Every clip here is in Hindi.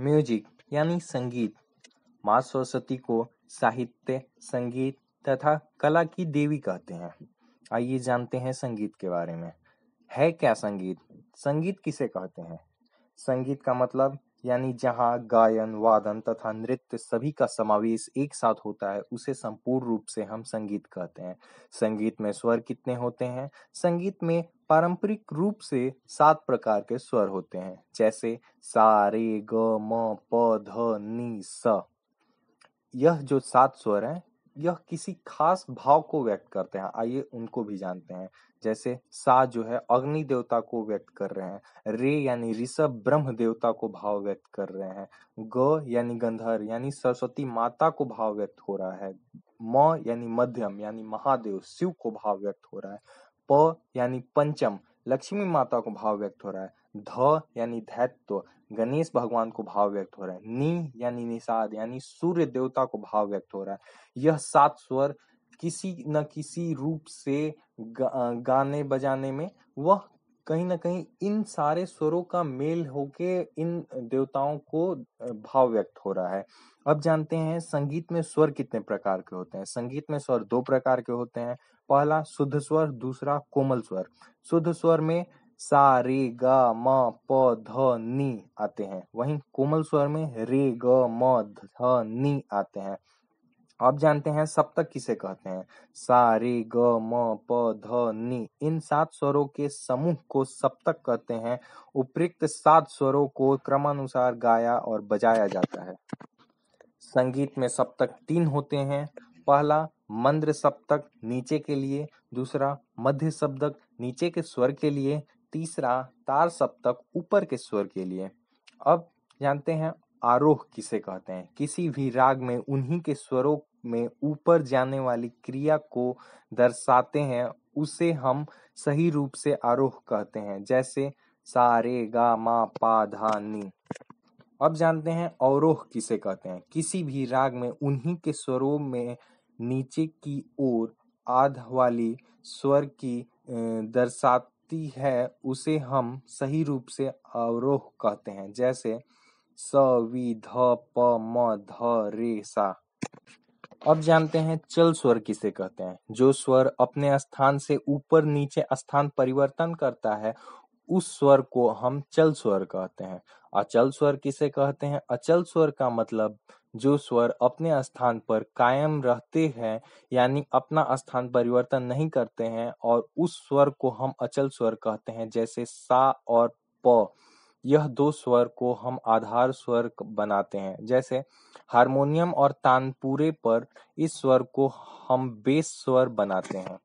म्यूजिक यानी संगीत माँ सरस्वती को साहित्य संगीत तथा कला की देवी कहते हैं आइए जानते हैं संगीत के बारे में है क्या संगीत संगीत किसे कहते हैं संगीत का मतलब यानी जहाँ गायन वादन तथा नृत्य सभी का समावेश एक साथ होता है उसे संपूर्ण रूप से हम संगीत कहते हैं संगीत में स्वर कितने होते हैं संगीत में पारंपरिक रूप से सात प्रकार के स्वर होते हैं जैसे सा रे ग म प ध नी स यह जो सात स्वर हैं यह किसी खास भाव को व्यक्त करते हैं आइए उनको भी जानते हैं जैसे सा जो है अग्नि देवता को व्यक्त कर रहे हैं रे यानी ऋषभ ब्रह्म देवता को भाव व्यक्त कर रहे हैं ग यानी गंधर यानी सरस्वती माता को भाव व्यक्त हो रहा है म यानी मध्यम यानी महादेव शिव को भाव व्यक्त हो रहा है प यानी पंचम लक्ष्मी माता को भाव व्यक्त हो रहा है ध यानी धैत्व गणेश भगवान को भाव व्यक्त हो रहा है नी यानी निषाद यानी सूर्य देवता को भाव व्यक्त हो रहा है यह सात स्वर किसी न किसी रूप से गा, गाने बजाने में वह कहीं ना कहीं इन सारे स्वरों का मेल होके इन देवताओं को भाव व्यक्त हो रहा है अब जानते हैं संगीत में स्वर कितने प्रकार के होते हैं संगीत में स्वर दो प्रकार के होते हैं पहला शुद्ध स्वर दूसरा कोमल स्वर शुद्ध स्वर में सा रे गा म प ध नि आते हैं वहीं कोमल स्वर में रे ग म ध नि आते हैं आप जानते हैं सप्तक किसे कहते हैं सा रे ग म प ध नि इन सात स्वरों के समूह को सप्तक कहते हैं उपरिक्त सात स्वरों को क्रमानुसार गाया और बजाया जाता है संगीत में सप्तक तीन होते हैं पहला मंद्र सप्तक नीचे के लिए दूसरा मध्य सप्तक नीचे के स्वर के लिए तीसरा तार सप्तक ऊपर के स्वर के लिए अब जानते हैं आरोह किसे कहते हैं किसी भी राग में उन्हीं के स्वरों में ऊपर जाने वाली क्रिया को दर्शाते हैं उसे हम सही रूप से आरोह कहते हैं जैसे सारे गा मा पा धा नी अब जानते हैं अवरोह किसे कहते हैं किसी भी राग में उन्हीं के स्वरों में नीचे की ओर आध वाली स्वर की दर्शात होती है उसे हम सही रूप से अवरोह कहते हैं जैसे स वि ध प म ध रे सा अब जानते हैं चल स्वर किसे कहते हैं जो स्वर अपने स्थान से ऊपर नीचे स्थान परिवर्तन करता है उस स्वर को हम चल स्वर कहते हैं अचल स्वर किसे कहते हैं अचल स्वर का मतलब जो स्वर अपने स्थान पर कायम रहते हैं यानी अपना स्थान परिवर्तन नहीं करते हैं और उस स्वर को हम अचल स्वर कहते हैं जैसे सा और प यह दो स्वर को हम आधार स्वर बनाते हैं जैसे हारमोनियम और तानपुरे पर इस स्वर को हम बेस स्वर बनाते हैं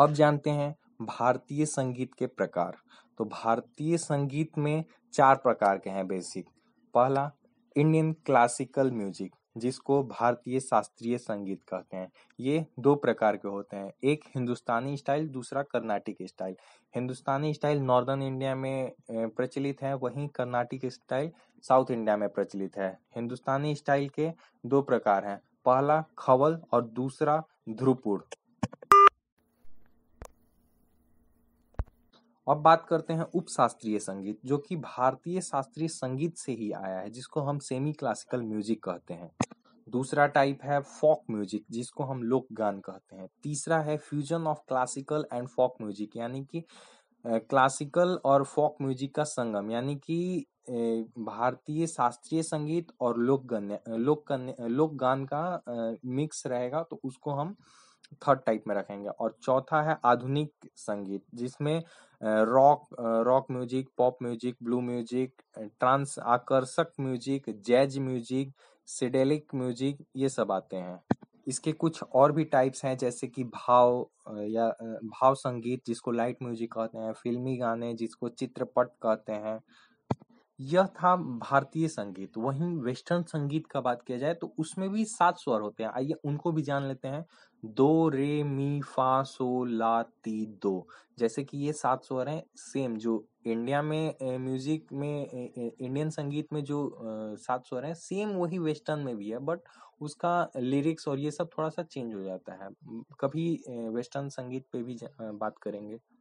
अब जानते हैं भारतीय संगीत के प्रकार तो भारतीय संगीत में चार प्रकार के हैं बेसिक पहला इंडियन क्लासिकल म्यूजिक जिसको भारतीय शास्त्रीय संगीत कहते हैं ये दो प्रकार के होते हैं एक हिंदुस्तानी स्टाइल दूसरा Carnatic style Hindustani style northern India में प्रचलित है वहीं कर्नाटिक स्टाइल साउथ इंडिया में प्रचलित है हिंदुस्तानी स्टाइल के दो प्रकार हैं पहला खवल और दूसरा ध्रुपुर अब बात करते हैं उप शास्त्रीय संगीत जो कि भारतीय शास्त्रीय संगीत से ही आया है जिसको हम सेमी क्लासिकल म्यूजिक कहते हैं दूसरा टाइप है फोक म्यूजिक जिसको हम लोक गान कहते हैं तीसरा है fusion of classical and folk music यानी कि क्लासिकल और फोक म्यूजिक का संगम यानी कि भारतीय शास्त्रीय संगीत और लोक गन्य लोक लोक गान का मिक्स रहेगा तो उसको हम थर्ड टाइप में रखेंगे और चौथा है आधुनिक संगीत जिसमें rock rock music pop music blue music trance आकर्षक music jazz music psychedelic music ये सब आते हैं इसके कुछ और भी टाइप्स हैं जैसे कि भाव या भाव संगीत जिसको लाइट म्यूजिक कहते हैं फिल्मी गाने जिसको चित्रपट कहते हैं यह था भारतीय संगीत वहीं वेस्टर्न संगीत का बात किया जाए तो उसमें भी सात स्वर होते हैं आइए उनको भी जान लेते हैं दो रे मी फा सो ला ती दो जैसे कि ये सात स्वर हैं सेम जो इंडिया में म्यूजिक में इंडियन संगीत में जो सात स्वर हैं सेम वही वेस्टर्न में भी है बट उसका लिरिक्स और ये सब थोड़ा सा चेंज हो जाता है कभी वेस्टर्न संगीत पे भी बात करेंगे